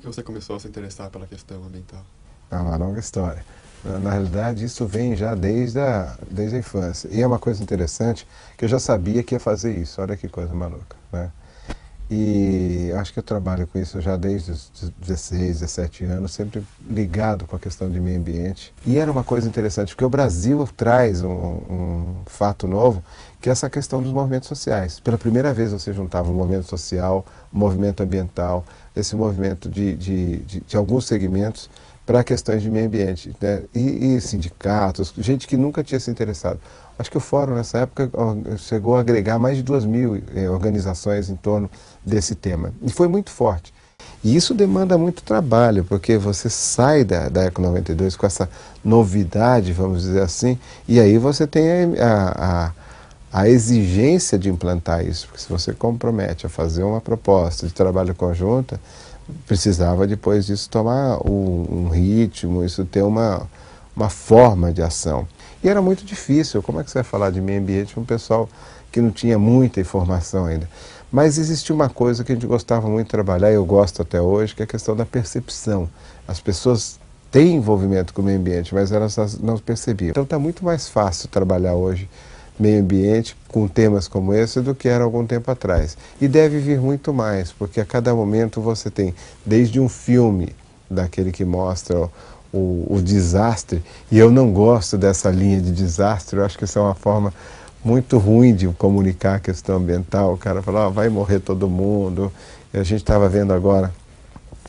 que você começou a se interessar pela questão ambiental? É uma longa história. Na, na realidade, isso vem já desde a, desde a infância. E é uma coisa interessante que eu já sabia que ia fazer isso. Olha que coisa maluca, né? E acho que eu trabalho com isso já desde os 16, 17 anos, sempre ligado com a questão de meio ambiente. E era uma coisa interessante, porque o Brasil traz um, um fato novo, que é essa questão dos movimentos sociais. Pela primeira vez você juntava o um movimento social, o um movimento ambiental, esse movimento de, de, de, de alguns segmentos para questões de meio ambiente. Né? E, e, sindicatos, gente que nunca tinha se interessado. Acho que o fórum, nessa época, chegou a agregar mais de duas mil eh, organizações em torno desse tema. E foi muito forte. E isso demanda muito trabalho, porque você sai da, da Eco 92 com essa novidade, vamos dizer assim, e aí você tem a, a, a, exigência de implantar isso, porque se você compromete a fazer uma proposta de trabalho conjunta, precisava depois disso tomar um, ritmo, isso ter uma, uma forma de ação. E era muito difícil, como é que você vai falar de meio ambiente com um pessoal que não tinha muita informação ainda? Mas existia uma coisa que a gente gostava muito de trabalhar, e eu gosto até hoje, que é a questão da percepção. As pessoas têm envolvimento com o meio ambiente, mas elas não percebiam. Então está muito mais fácil trabalhar hoje meio ambiente com temas como esse do que era algum tempo atrás. E deve vir muito mais, porque a cada momento você tem, desde um filme, daquele que mostra o, o, desastre, e eu não gosto dessa linha de desastre, eu acho que isso é uma forma muito ruim de comunicar a questão ambiental. O cara fala, oh, vai morrer todo mundo. E a gente estava vendo agora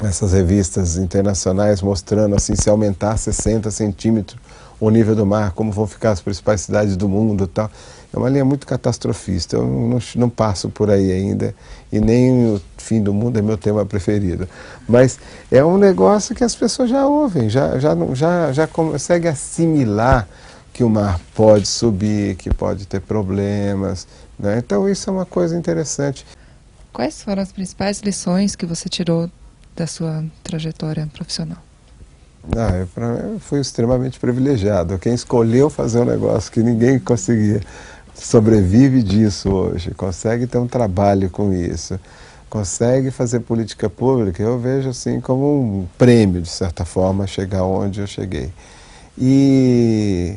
essas revistas internacionais mostrando assim, se aumentar 60 centímetros o nível do mar, como vão ficar as principais cidades do mundo tal. É uma linha muito catastrofista, eu não, não passo por aí ainda, e nem o fim do mundo é meu tema preferido. Mas é um negócio que as pessoas já ouvem, já, já, já, já conseguem assimilar que o mar pode subir, que pode ter problemas. Né? Então isso é uma coisa interessante. Quais foram as principais lições que você tirou da sua trajetória profissional? Ah, é para mim foi extremamente privilegiado. Quem escolheu fazer um negócio que ninguém conseguia sobrevive disso hoje, consegue ter um trabalho com isso, consegue fazer política pública. Eu vejo assim como um prêmio de certa forma chegar onde eu cheguei. E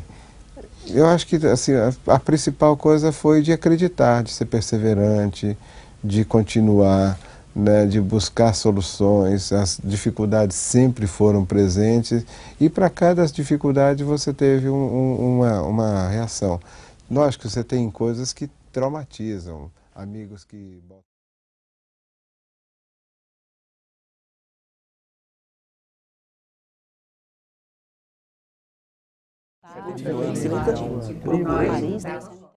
eu acho que assim a, a principal coisa foi de acreditar, de ser perseverante, de continuar né, de buscar soluções. As dificuldades sempre foram presentes e para cada dificuldade você teve um, um, uma, uma reação. Lógico que você tem coisas que traumatizam, amigos que.